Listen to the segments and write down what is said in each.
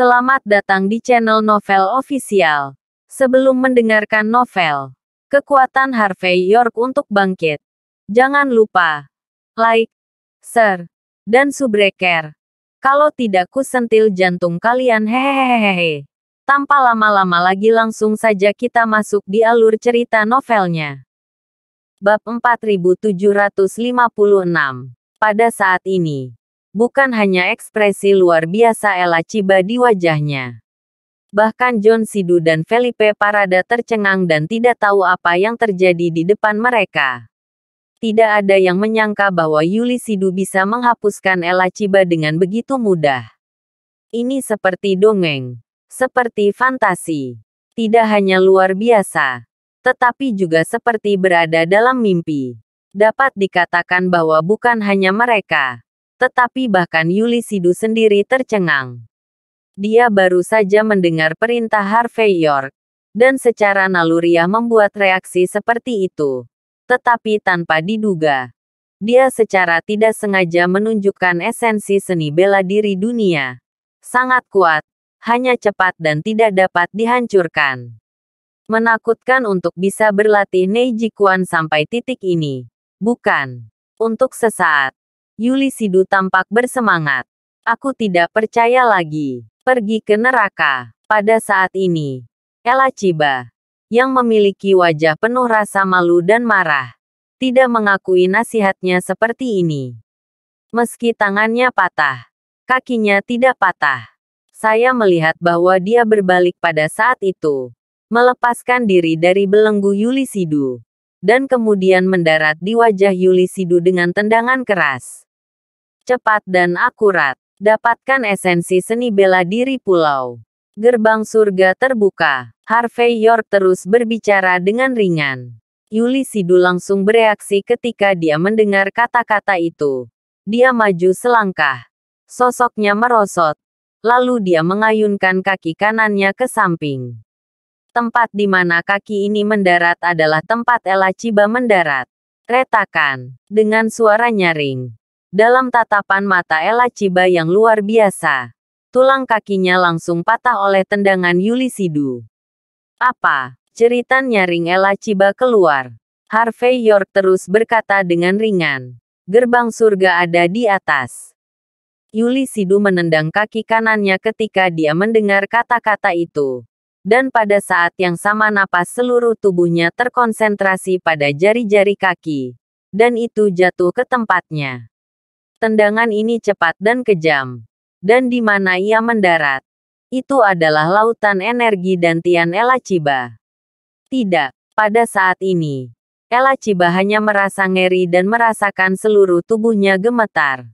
Selamat datang di channel Novel Official. Sebelum mendengarkan novel, kekuatan Harvey York untuk bangkit. Jangan lupa like, share, dan subscribe. Kalau tidak ku sentil jantung kalian hehehehehe. Tanpa lama-lama lagi langsung saja kita masuk di alur cerita novelnya. Bab 4756. Pada saat ini, Bukan hanya ekspresi luar biasa Ella Ciba di wajahnya. Bahkan John Sidu dan Felipe Parada tercengang dan tidak tahu apa yang terjadi di depan mereka. Tidak ada yang menyangka bahwa Yuli Sidu bisa menghapuskan Ella Ciba dengan begitu mudah. Ini seperti dongeng, seperti fantasi. Tidak hanya luar biasa, tetapi juga seperti berada dalam mimpi. Dapat dikatakan bahwa bukan hanya mereka, tetapi bahkan Sidu sendiri tercengang. Dia baru saja mendengar perintah Harvey York, dan secara naluriah membuat reaksi seperti itu. Tetapi tanpa diduga, dia secara tidak sengaja menunjukkan esensi seni bela diri dunia. Sangat kuat, hanya cepat dan tidak dapat dihancurkan. Menakutkan untuk bisa berlatih Neiji Kuan sampai titik ini. Bukan. Untuk sesaat, Yulisidu tampak bersemangat. Aku tidak percaya lagi. Pergi ke neraka. Pada saat ini, Ella Ciba, yang memiliki wajah penuh rasa malu dan marah, tidak mengakui nasihatnya seperti ini. Meski tangannya patah, kakinya tidak patah. Saya melihat bahwa dia berbalik pada saat itu, melepaskan diri dari belenggu Yulisidu, dan kemudian mendarat di wajah Yulisidu dengan tendangan keras cepat dan akurat. Dapatkan esensi seni bela diri pulau. Gerbang surga terbuka. Harvey York terus berbicara dengan ringan. Yuli Sidu langsung bereaksi ketika dia mendengar kata-kata itu. Dia maju selangkah. Sosoknya merosot. Lalu dia mengayunkan kaki kanannya ke samping. Tempat di mana kaki ini mendarat adalah tempat Ella Ciba mendarat. Retakan. Dengan suara nyaring. Dalam tatapan mata Ella Ciba yang luar biasa, tulang kakinya langsung patah oleh tendangan Yuli Sidu. Apa? Cerita nyaring Ella Ciba keluar. Harvey York terus berkata dengan ringan. Gerbang surga ada di atas. Yuli Sidu menendang kaki kanannya ketika dia mendengar kata-kata itu dan pada saat yang sama napas seluruh tubuhnya terkonsentrasi pada jari-jari kaki, dan itu jatuh ke tempatnya. Tendangan ini cepat dan kejam. Dan di mana ia mendarat? Itu adalah lautan energi dan Tian Elachiba. Tidak, pada saat ini. Elachiba hanya merasa ngeri dan merasakan seluruh tubuhnya gemetar.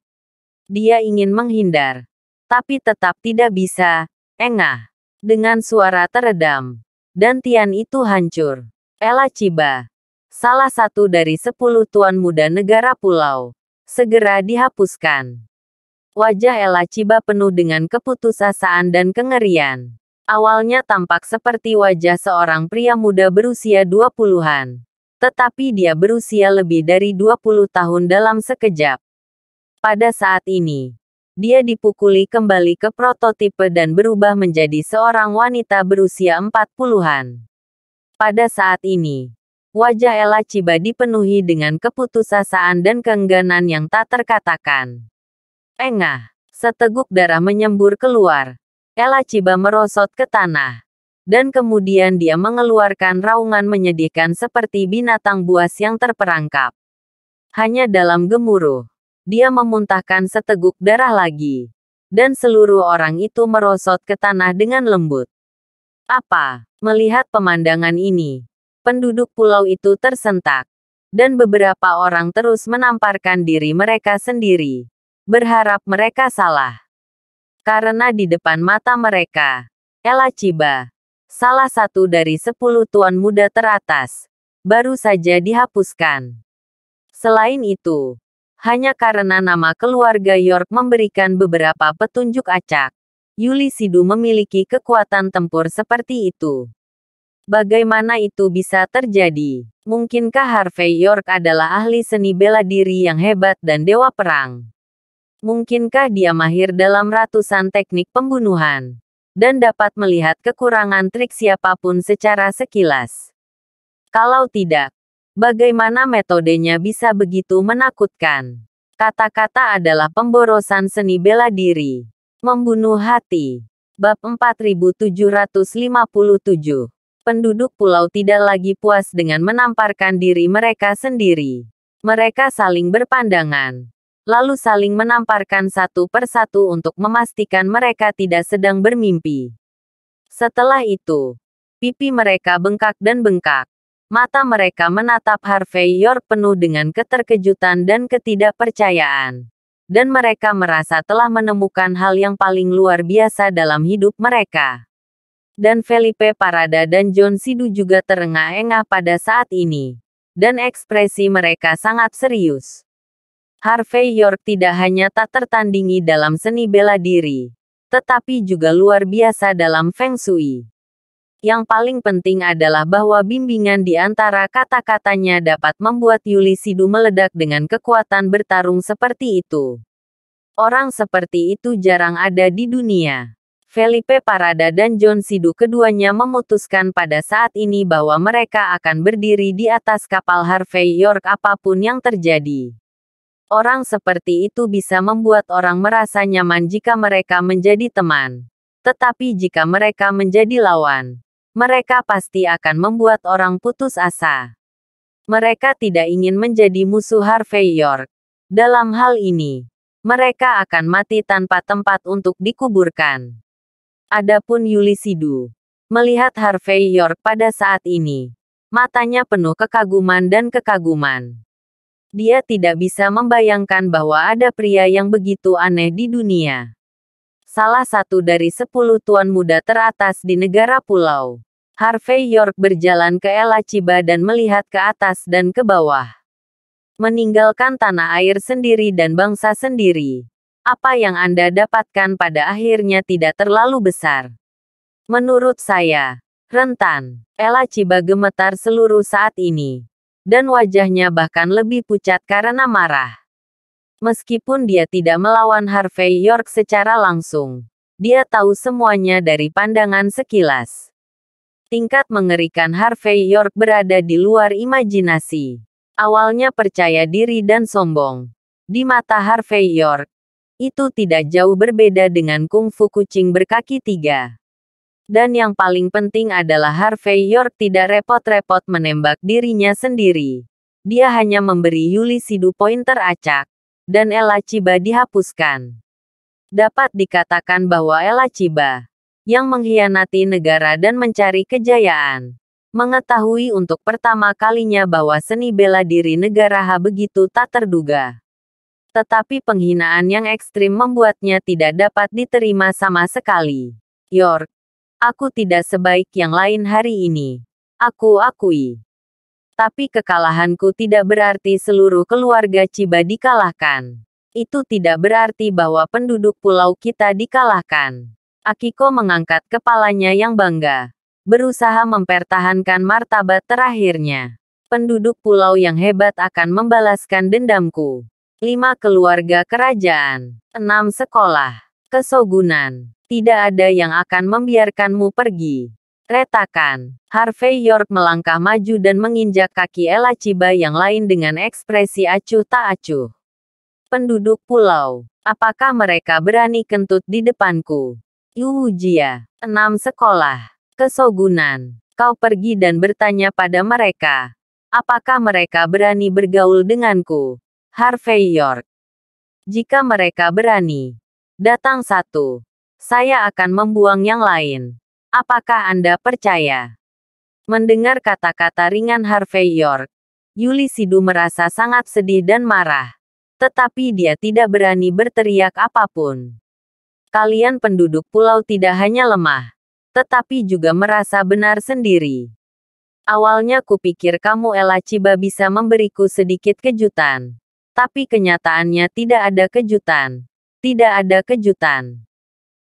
Dia ingin menghindar. Tapi tetap tidak bisa. Engah. Dengan suara teredam. Dan Tian itu hancur. Elachiba, salah satu dari sepuluh tuan muda negara pulau segera dihapuskan. Wajah Ella Ciba penuh dengan keputusasaan dan kengerian. Awalnya tampak seperti wajah seorang pria muda berusia 20-an. Tetapi dia berusia lebih dari 20 tahun dalam sekejap. Pada saat ini, dia dipukuli kembali ke prototipe dan berubah menjadi seorang wanita berusia 40-an. Pada saat ini, wajah Ella Ciba dipenuhi dengan keputusasaan dan keengganan yang tak terkatakan. Engah, seteguk darah menyembur keluar. Ella Ciba merosot ke tanah. Dan kemudian dia mengeluarkan raungan menyedihkan seperti binatang buas yang terperangkap. Hanya dalam gemuruh, dia memuntahkan seteguk darah lagi. Dan seluruh orang itu merosot ke tanah dengan lembut. Apa? Melihat pemandangan ini, penduduk pulau itu tersentak. Dan beberapa orang terus menamparkan diri mereka sendiri. Berharap mereka salah. Karena di depan mata mereka, Ella Ciba, salah satu dari sepuluh tuan muda teratas, baru saja dihapuskan. Selain itu, hanya karena nama keluarga York memberikan beberapa petunjuk acak, Yuli Sidu memiliki kekuatan tempur seperti itu. Bagaimana itu bisa terjadi? Mungkinkah Harvey York adalah ahli seni bela diri yang hebat dan dewa perang? Mungkinkah dia mahir dalam ratusan teknik pembunuhan? Dan dapat melihat kekurangan trik siapapun secara sekilas? Kalau tidak, bagaimana metodenya bisa begitu menakutkan? Kata-kata adalah pemborosan seni bela diri. Membunuh hati. Bab 4757 penduduk pulau tidak lagi puas dengan menamparkan diri mereka sendiri. Mereka saling berpandangan, lalu saling menamparkan satu persatu untuk memastikan mereka tidak sedang bermimpi. Setelah itu, pipi mereka bengkak dan bengkak. Mata mereka menatap Harvey York penuh dengan keterkejutan dan ketidakpercayaan. Dan mereka merasa telah menemukan hal yang paling luar biasa dalam hidup mereka dan Felipe Parada dan John Sidu juga terengah-engah pada saat ini. Dan ekspresi mereka sangat serius. Harvey York tidak hanya tak tertandingi dalam seni bela diri, tetapi juga luar biasa dalam Feng Shui. Yang paling penting adalah bahwa bimbingan di antara kata-katanya dapat membuat Yuli Sidu meledak dengan kekuatan bertarung seperti itu. Orang seperti itu jarang ada di dunia. Felipe Parada dan John Sidu keduanya memutuskan pada saat ini bahwa mereka akan berdiri di atas kapal Harvey York apapun yang terjadi. Orang seperti itu bisa membuat orang merasa nyaman jika mereka menjadi teman. Tetapi jika mereka menjadi lawan, mereka pasti akan membuat orang putus asa. Mereka tidak ingin menjadi musuh Harvey York. Dalam hal ini, mereka akan mati tanpa tempat untuk dikuburkan. Adapun Sidu, melihat Harvey York pada saat ini, matanya penuh kekaguman dan kekaguman. Dia tidak bisa membayangkan bahwa ada pria yang begitu aneh di dunia. Salah satu dari sepuluh tuan muda teratas di negara pulau. Harvey York berjalan ke Elachiba dan melihat ke atas dan ke bawah. Meninggalkan tanah air sendiri dan bangsa sendiri apa yang Anda dapatkan pada akhirnya tidak terlalu besar. Menurut saya, rentan, Ella Ciba gemetar seluruh saat ini. Dan wajahnya bahkan lebih pucat karena marah. Meskipun dia tidak melawan Harvey York secara langsung, dia tahu semuanya dari pandangan sekilas. Tingkat mengerikan Harvey York berada di luar imajinasi awalnya percaya diri dan sombong. Di mata Harvey York, itu tidak jauh berbeda dengan kungfu kucing berkaki tiga. Dan yang paling penting adalah Harvey York tidak repot-repot menembak dirinya sendiri. Dia hanya memberi Yuli Sidu pointer acak, dan Ella Chiba dihapuskan. Dapat dikatakan bahwa Ella Chiba, yang mengkhianati negara dan mencari kejayaan, mengetahui untuk pertama kalinya bahwa seni bela diri negara H begitu tak terduga tetapi penghinaan yang ekstrim membuatnya tidak dapat diterima sama sekali. York, aku tidak sebaik yang lain hari ini. Aku akui. Tapi kekalahanku tidak berarti seluruh keluarga Ciba dikalahkan. Itu tidak berarti bahwa penduduk pulau kita dikalahkan. Akiko mengangkat kepalanya yang bangga. Berusaha mempertahankan martabat terakhirnya penduduk pulau yang hebat akan membalaskan dendamku. 5 keluarga kerajaan, 6 sekolah, kesogunan. Tidak ada yang akan membiarkanmu pergi. Retakan, Harvey York melangkah maju dan menginjak kaki Ella Ciba yang lain dengan ekspresi acuh tak acuh. Penduduk pulau, apakah mereka berani kentut di depanku? Yuujia, enam sekolah, kesogunan, kau pergi dan bertanya pada mereka. Apakah mereka berani bergaul denganku? Harvey York. Jika mereka berani datang satu, saya akan membuang yang lain. Apakah Anda percaya? Mendengar kata-kata ringan Harvey York, Yuli Sidu merasa sangat sedih dan marah. Tetapi dia tidak berani berteriak apapun. Kalian penduduk pulau tidak hanya lemah, tetapi juga merasa benar sendiri. Awalnya kupikir kamu Ella Ciba bisa memberiku sedikit kejutan. Tapi kenyataannya tidak ada kejutan. Tidak ada kejutan.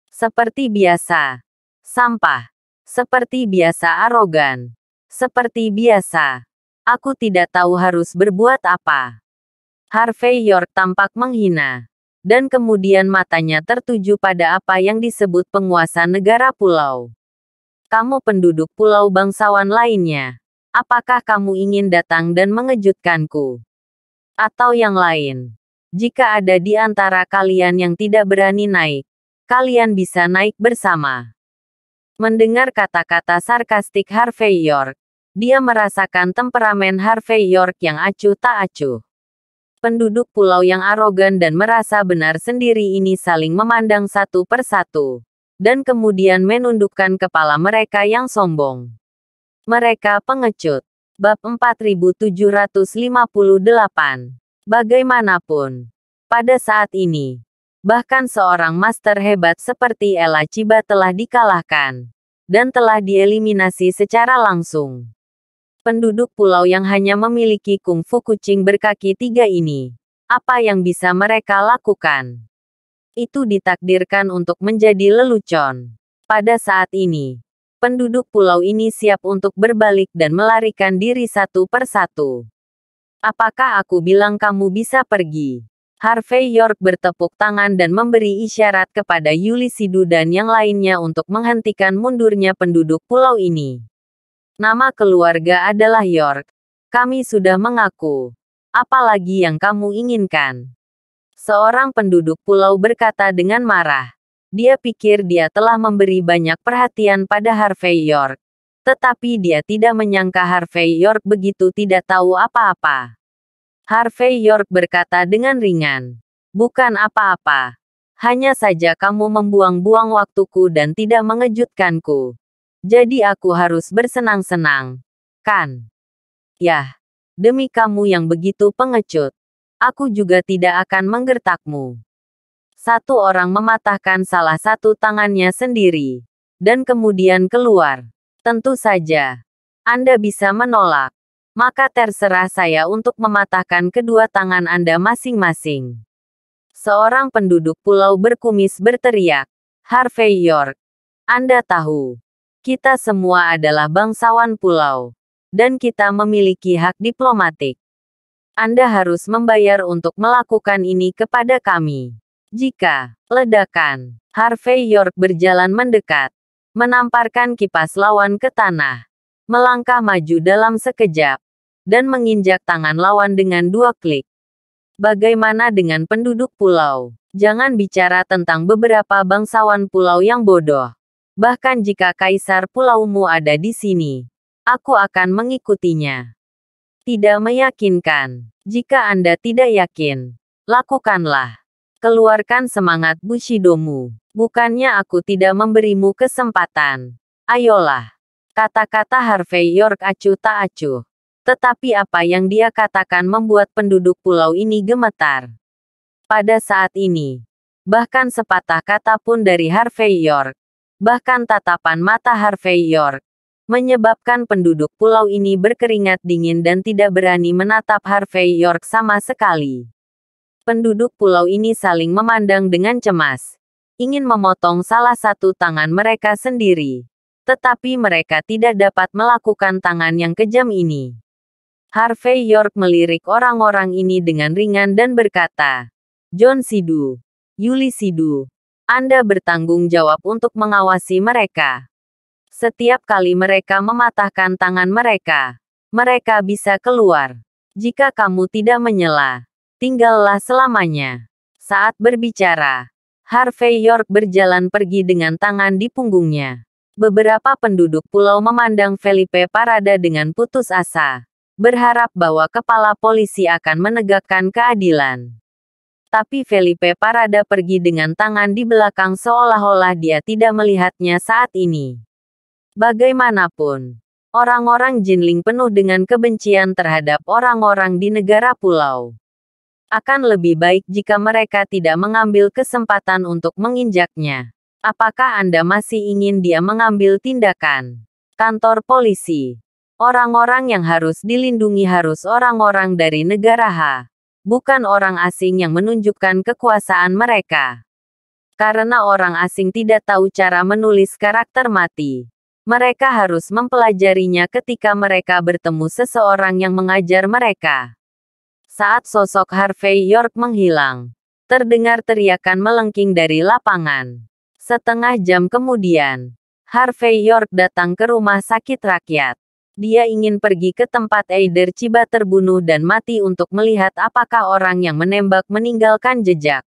Seperti biasa. Sampah. Seperti biasa arogan. Seperti biasa. Aku tidak tahu harus berbuat apa. Harvey York tampak menghina. Dan kemudian matanya tertuju pada apa yang disebut penguasa negara pulau. Kamu penduduk pulau bangsawan lainnya. Apakah kamu ingin datang dan mengejutkanku? atau yang lain. Jika ada di antara kalian yang tidak berani naik, kalian bisa naik bersama. Mendengar kata-kata sarkastik Harvey York, dia merasakan temperamen Harvey York yang acuh tak acuh. Penduduk pulau yang arogan dan merasa benar sendiri ini saling memandang satu persatu, dan kemudian menundukkan kepala mereka yang sombong. Mereka pengecut. Bab 4758. Bagaimanapun, pada saat ini, bahkan seorang master hebat seperti Ella Chiba telah dikalahkan dan telah dieliminasi secara langsung. Penduduk pulau yang hanya memiliki kungfu kucing berkaki tiga ini, apa yang bisa mereka lakukan? Itu ditakdirkan untuk menjadi lelucon. Pada saat ini, penduduk pulau ini siap untuk berbalik dan melarikan diri satu persatu. Apakah aku bilang kamu bisa pergi? Harvey York bertepuk tangan dan memberi isyarat kepada Yuli Sidu dan yang lainnya untuk menghentikan mundurnya penduduk pulau ini. Nama keluarga adalah York. Kami sudah mengaku. Apalagi yang kamu inginkan? Seorang penduduk pulau berkata dengan marah. Dia pikir dia telah memberi banyak perhatian pada Harvey York. Tetapi dia tidak menyangka Harvey York begitu tidak tahu apa-apa. Harvey York berkata dengan ringan, "Bukan apa-apa. Hanya saja kamu membuang-buang waktuku dan tidak mengejutkanku. Jadi aku harus bersenang-senang, kan?" Yah, demi kamu yang begitu pengecut, aku juga tidak akan menggertakmu satu orang mematahkan salah satu tangannya sendiri. Dan kemudian keluar. Tentu saja. Anda bisa menolak. Maka terserah saya untuk mematahkan kedua tangan Anda masing-masing. Seorang penduduk pulau berkumis berteriak. Harvey York. Anda tahu. Kita semua adalah bangsawan pulau. Dan kita memiliki hak diplomatik. Anda harus membayar untuk melakukan ini kepada kami. Jika ledakan, Harvey York berjalan mendekat, menamparkan kipas lawan ke tanah, melangkah maju dalam sekejap, dan menginjak tangan lawan dengan dua klik. Bagaimana dengan penduduk pulau? Jangan bicara tentang beberapa bangsawan pulau yang bodoh. Bahkan jika kaisar pulaumu ada di sini, aku akan mengikutinya. Tidak meyakinkan. Jika Anda tidak yakin, lakukanlah. Keluarkan semangat Bushidomu. Bukannya aku tidak memberimu kesempatan. Ayolah. Kata-kata Harvey York acuh tak acuh. Tetapi apa yang dia katakan membuat penduduk pulau ini gemetar. Pada saat ini, bahkan sepatah kata pun dari Harvey York, bahkan tatapan mata Harvey York, menyebabkan penduduk pulau ini berkeringat dingin dan tidak berani menatap Harvey York sama sekali. Penduduk pulau ini saling memandang dengan cemas. Ingin memotong salah satu tangan mereka sendiri. Tetapi mereka tidak dapat melakukan tangan yang kejam ini. Harvey York melirik orang-orang ini dengan ringan dan berkata, John Sidu, Yuli Sidu, Anda bertanggung jawab untuk mengawasi mereka. Setiap kali mereka mematahkan tangan mereka, mereka bisa keluar. Jika kamu tidak menyela, tinggallah selamanya. Saat berbicara, Harvey York berjalan pergi dengan tangan di punggungnya. Beberapa penduduk pulau memandang Felipe Parada dengan putus asa, berharap bahwa kepala polisi akan menegakkan keadilan. Tapi Felipe Parada pergi dengan tangan di belakang seolah-olah dia tidak melihatnya saat ini. Bagaimanapun, orang-orang Jinling penuh dengan kebencian terhadap orang-orang di negara pulau akan lebih baik jika mereka tidak mengambil kesempatan untuk menginjaknya. Apakah Anda masih ingin dia mengambil tindakan? Kantor polisi. Orang-orang yang harus dilindungi harus orang-orang dari negara H, bukan orang asing yang menunjukkan kekuasaan mereka. Karena orang asing tidak tahu cara menulis karakter mati, mereka harus mempelajarinya ketika mereka bertemu seseorang yang mengajar mereka saat sosok Harvey York menghilang. Terdengar teriakan melengking dari lapangan. Setengah jam kemudian, Harvey York datang ke rumah sakit rakyat. Dia ingin pergi ke tempat Eider Ciba terbunuh dan mati untuk melihat apakah orang yang menembak meninggalkan jejak.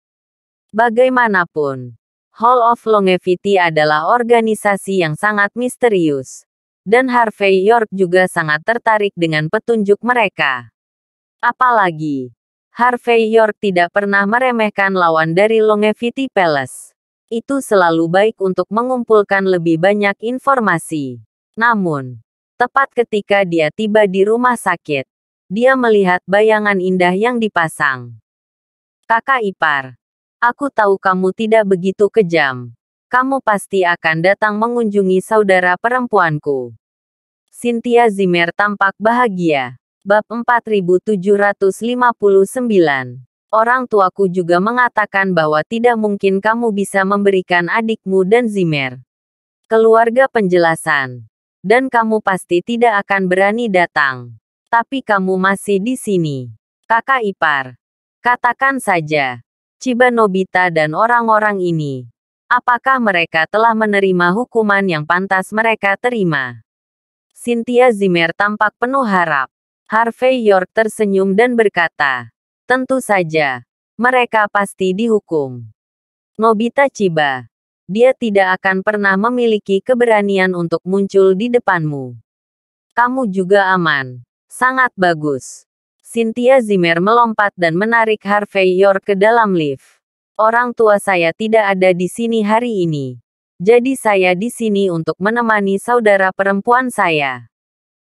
Bagaimanapun, Hall of Longevity adalah organisasi yang sangat misterius. Dan Harvey York juga sangat tertarik dengan petunjuk mereka. Apalagi, Harvey York tidak pernah meremehkan lawan dari Longevity Palace. Itu selalu baik untuk mengumpulkan lebih banyak informasi. Namun, tepat ketika dia tiba di rumah sakit, dia melihat bayangan indah yang dipasang. Kakak ipar, aku tahu kamu tidak begitu kejam. Kamu pasti akan datang mengunjungi saudara perempuanku. Cynthia Zimmer tampak bahagia. Bab 4759 Orang tuaku juga mengatakan bahwa tidak mungkin kamu bisa memberikan adikmu dan Zimer. Keluarga penjelasan. Dan kamu pasti tidak akan berani datang. Tapi kamu masih di sini. Kakak ipar. Katakan saja. Ciba Nobita dan orang-orang ini. Apakah mereka telah menerima hukuman yang pantas mereka terima? Cynthia Zimmer tampak penuh harap. Harvey York tersenyum dan berkata, Tentu saja, mereka pasti dihukum. Nobita Chiba, dia tidak akan pernah memiliki keberanian untuk muncul di depanmu. Kamu juga aman. Sangat bagus. Cynthia Zimmer melompat dan menarik Harvey York ke dalam lift. Orang tua saya tidak ada di sini hari ini. Jadi saya di sini untuk menemani saudara perempuan saya.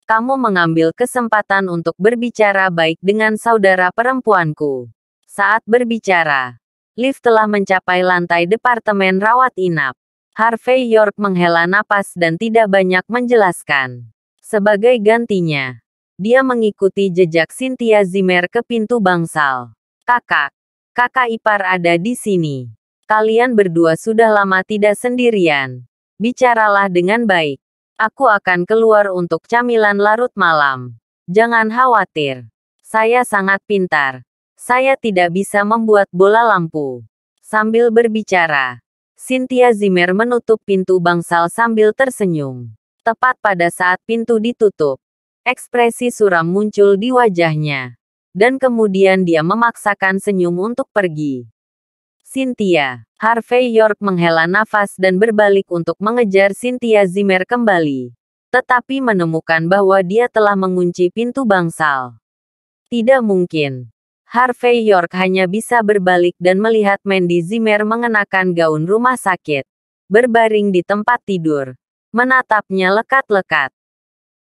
Kamu mengambil kesempatan untuk berbicara baik dengan saudara perempuanku. Saat berbicara, lift telah mencapai lantai departemen rawat inap. Harvey York menghela napas dan tidak banyak menjelaskan. Sebagai gantinya, dia mengikuti jejak Cynthia Zimmer ke pintu bangsal. Kakak, kakak ipar ada di sini. Kalian berdua sudah lama tidak sendirian. Bicaralah dengan baik. Aku akan keluar untuk camilan larut malam. Jangan khawatir. Saya sangat pintar. Saya tidak bisa membuat bola lampu. Sambil berbicara, Cynthia Zimmer menutup pintu bangsal sambil tersenyum. Tepat pada saat pintu ditutup, ekspresi suram muncul di wajahnya. Dan kemudian dia memaksakan senyum untuk pergi. Cynthia. Harvey York menghela nafas dan berbalik untuk mengejar Cynthia Zimmer kembali. Tetapi menemukan bahwa dia telah mengunci pintu bangsal. Tidak mungkin. Harvey York hanya bisa berbalik dan melihat Mandy Zimmer mengenakan gaun rumah sakit. Berbaring di tempat tidur. Menatapnya lekat-lekat.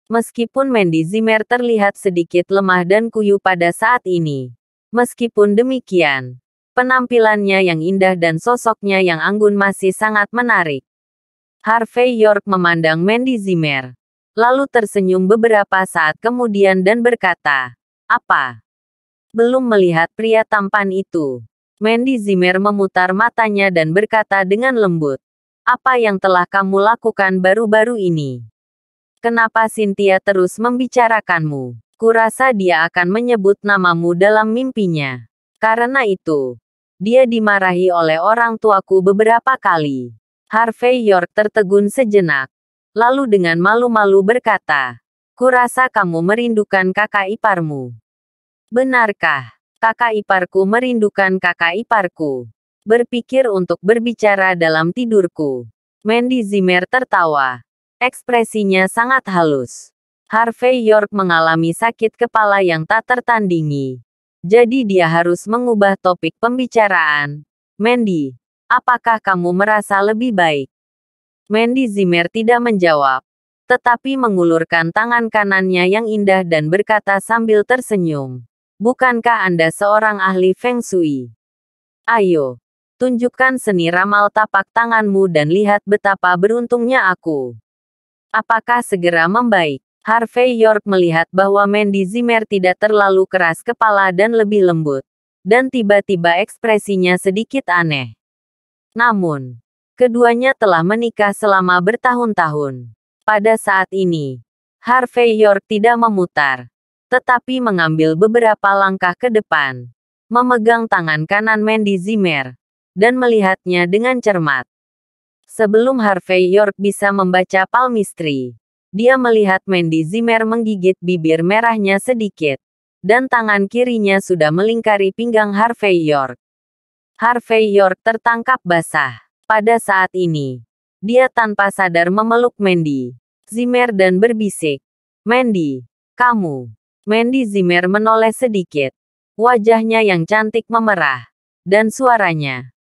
Meskipun Mandy Zimmer terlihat sedikit lemah dan kuyu pada saat ini. Meskipun demikian, Penampilannya yang indah dan sosoknya yang anggun masih sangat menarik. Harvey York memandang Mandy Zimmer. Lalu tersenyum beberapa saat kemudian dan berkata, Apa? Belum melihat pria tampan itu. Mandy Zimmer memutar matanya dan berkata dengan lembut, Apa yang telah kamu lakukan baru-baru ini? Kenapa Cynthia terus membicarakanmu? Kurasa dia akan menyebut namamu dalam mimpinya. Karena itu, dia dimarahi oleh orang tuaku beberapa kali. Harvey York tertegun sejenak. Lalu dengan malu-malu berkata, Kurasa kamu merindukan kakak iparmu. Benarkah? Kakak iparku merindukan kakak iparku. Berpikir untuk berbicara dalam tidurku. Mandy Zimmer tertawa. Ekspresinya sangat halus. Harvey York mengalami sakit kepala yang tak tertandingi. Jadi dia harus mengubah topik pembicaraan. Mandy, apakah kamu merasa lebih baik? Mandy Zimmer tidak menjawab, tetapi mengulurkan tangan kanannya yang indah dan berkata sambil tersenyum, "Bukankah Anda seorang ahli feng shui? Ayo, tunjukkan seni ramal tapak tanganmu dan lihat betapa beruntungnya aku. Apakah segera membaik?" Harvey York melihat bahwa Mandy Zimmer tidak terlalu keras kepala dan lebih lembut. Dan tiba-tiba ekspresinya sedikit aneh. Namun, keduanya telah menikah selama bertahun-tahun. Pada saat ini, Harvey York tidak memutar, tetapi mengambil beberapa langkah ke depan, memegang tangan kanan Mandy Zimmer, dan melihatnya dengan cermat. Sebelum Harvey York bisa membaca palmistry, dia melihat Mandy Zimmer menggigit bibir merahnya sedikit. Dan tangan kirinya sudah melingkari pinggang Harvey York. Harvey York tertangkap basah. Pada saat ini, dia tanpa sadar memeluk Mandy. Zimmer dan berbisik. Mandy, kamu. Mandy Zimmer menoleh sedikit. Wajahnya yang cantik memerah. Dan suaranya.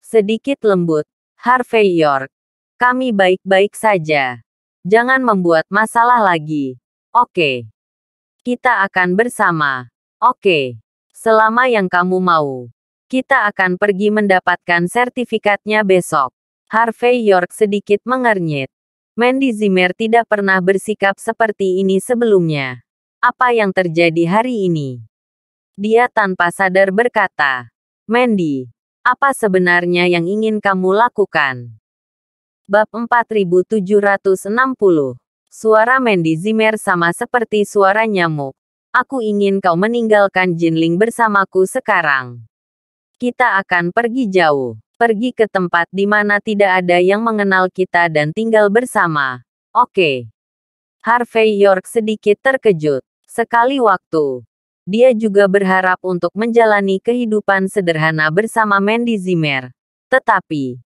Sedikit lembut. Harvey York. Kami baik-baik saja. Jangan membuat masalah lagi. Oke. Kita akan bersama. Oke. Selama yang kamu mau. Kita akan pergi mendapatkan sertifikatnya besok. Harvey York sedikit mengernyit. Mandy Zimmer tidak pernah bersikap seperti ini sebelumnya. Apa yang terjadi hari ini? Dia tanpa sadar berkata, Mandy, apa sebenarnya yang ingin kamu lakukan? Bab 4760. Suara Mendy Zimmer sama seperti suara nyamuk. Aku ingin kau meninggalkan Jinling bersamaku sekarang. Kita akan pergi jauh. Pergi ke tempat di mana tidak ada yang mengenal kita dan tinggal bersama. Oke. Harvey York sedikit terkejut. Sekali waktu. Dia juga berharap untuk menjalani kehidupan sederhana bersama Mendy Zimmer. Tetapi,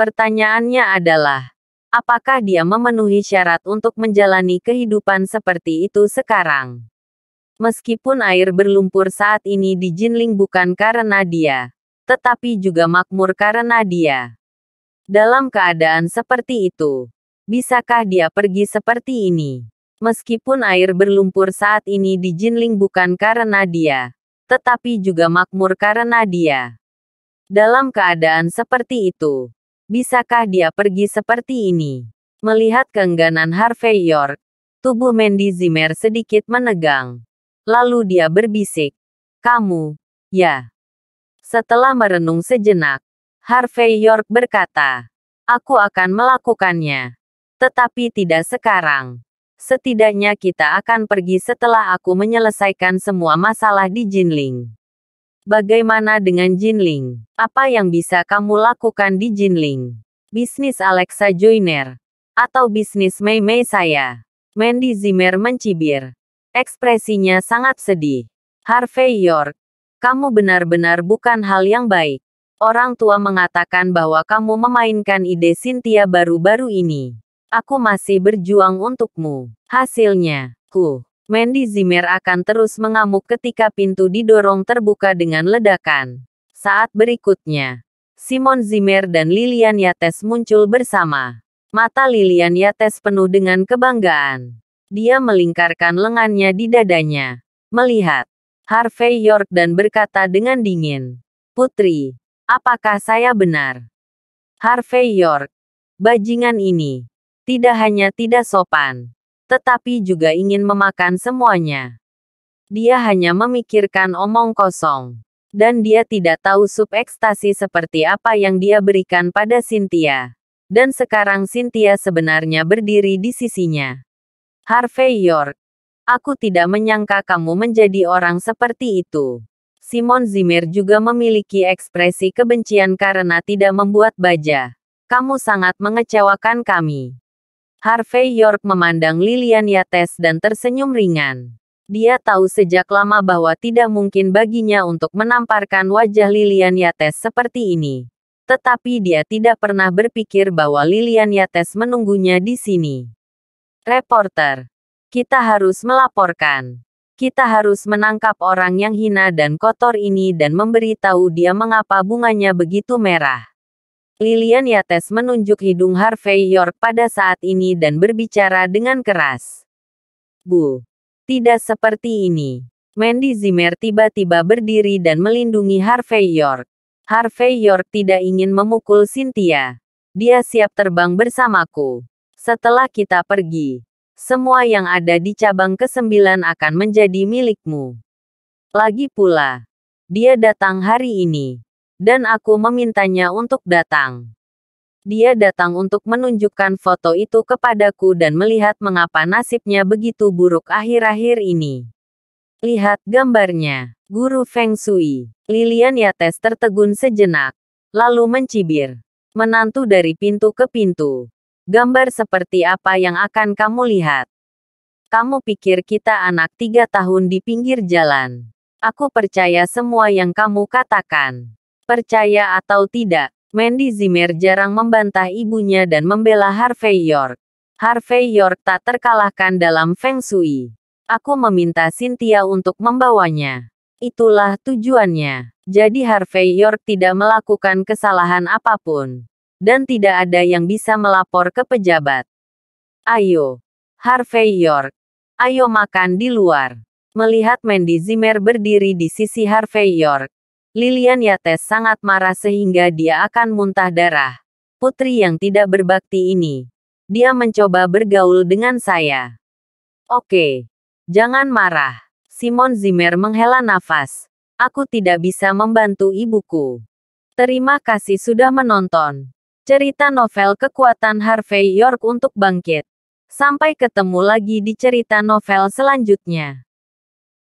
Pertanyaannya adalah, apakah dia memenuhi syarat untuk menjalani kehidupan seperti itu sekarang? Meskipun air berlumpur saat ini di Jinling bukan karena dia, tetapi juga makmur karena dia. Dalam keadaan seperti itu, bisakah dia pergi seperti ini? Meskipun air berlumpur saat ini di Jinling bukan karena dia, tetapi juga makmur karena dia. Dalam keadaan seperti itu, Bisakah dia pergi seperti ini? Melihat keengganan Harvey York, tubuh Mandy Zimmer sedikit menegang. Lalu dia berbisik, "Kamu, ya." Setelah merenung sejenak, Harvey York berkata, "Aku akan melakukannya, tetapi tidak sekarang. Setidaknya kita akan pergi setelah aku menyelesaikan semua masalah di Jinling." Bagaimana dengan Jinling? Apa yang bisa kamu lakukan di Jinling? Bisnis Alexa Joyner? Atau bisnis Mei Mei saya? Mandy Zimmer mencibir. Ekspresinya sangat sedih. Harvey York, kamu benar-benar bukan hal yang baik. Orang tua mengatakan bahwa kamu memainkan ide Cynthia baru-baru ini. Aku masih berjuang untukmu. Hasilnya, ku. Mandy Zimmer akan terus mengamuk ketika pintu didorong terbuka dengan ledakan. Saat berikutnya, Simon Zimmer dan Lilian Yates muncul bersama. Mata Lilian Yates penuh dengan kebanggaan. Dia melingkarkan lengannya di dadanya. Melihat Harvey York dan berkata dengan dingin, Putri, apakah saya benar? Harvey York, bajingan ini, tidak hanya tidak sopan, tetapi juga ingin memakan semuanya. Dia hanya memikirkan omong kosong. Dan dia tidak tahu sup ekstasi seperti apa yang dia berikan pada Cynthia. Dan sekarang Cynthia sebenarnya berdiri di sisinya. Harvey York. Aku tidak menyangka kamu menjadi orang seperti itu. Simon Zimmer juga memiliki ekspresi kebencian karena tidak membuat baja. Kamu sangat mengecewakan kami. Harvey York memandang Lilian Yates dan tersenyum ringan. Dia tahu sejak lama bahwa tidak mungkin baginya untuk menamparkan wajah Lilian Yates seperti ini. Tetapi dia tidak pernah berpikir bahwa Lilian Yates menunggunya di sini. Reporter, kita harus melaporkan kita harus menangkap orang yang hina dan kotor ini dan memberitahu dia mengapa bunganya begitu merah. Lilian Yates menunjuk hidung Harvey York pada saat ini dan berbicara dengan keras. Bu, tidak seperti ini. Mandy Zimmer tiba-tiba berdiri dan melindungi Harvey York. Harvey York tidak ingin memukul Cynthia. Dia siap terbang bersamaku. Setelah kita pergi, semua yang ada di cabang ke-9 akan menjadi milikmu. Lagi pula, dia datang hari ini dan aku memintanya untuk datang. Dia datang untuk menunjukkan foto itu kepadaku dan melihat mengapa nasibnya begitu buruk akhir-akhir ini. Lihat gambarnya, Guru Feng Shui. Lilian Yates tertegun sejenak, lalu mencibir. Menantu dari pintu ke pintu. Gambar seperti apa yang akan kamu lihat? Kamu pikir kita anak tiga tahun di pinggir jalan? Aku percaya semua yang kamu katakan. Percaya atau tidak, Mandy Zimmer jarang membantah ibunya dan membela Harvey York. Harvey York tak terkalahkan dalam Feng Shui. Aku meminta Cynthia untuk membawanya. Itulah tujuannya. Jadi Harvey York tidak melakukan kesalahan apapun. Dan tidak ada yang bisa melapor ke pejabat. Ayo. Harvey York. Ayo makan di luar. Melihat Mandy Zimmer berdiri di sisi Harvey York, Lilian Yates sangat marah sehingga dia akan muntah darah. Putri yang tidak berbakti ini. Dia mencoba bergaul dengan saya. Oke. Jangan marah. Simon Zimmer menghela nafas. Aku tidak bisa membantu ibuku. Terima kasih sudah menonton. Cerita novel kekuatan Harvey York untuk bangkit. Sampai ketemu lagi di cerita novel selanjutnya.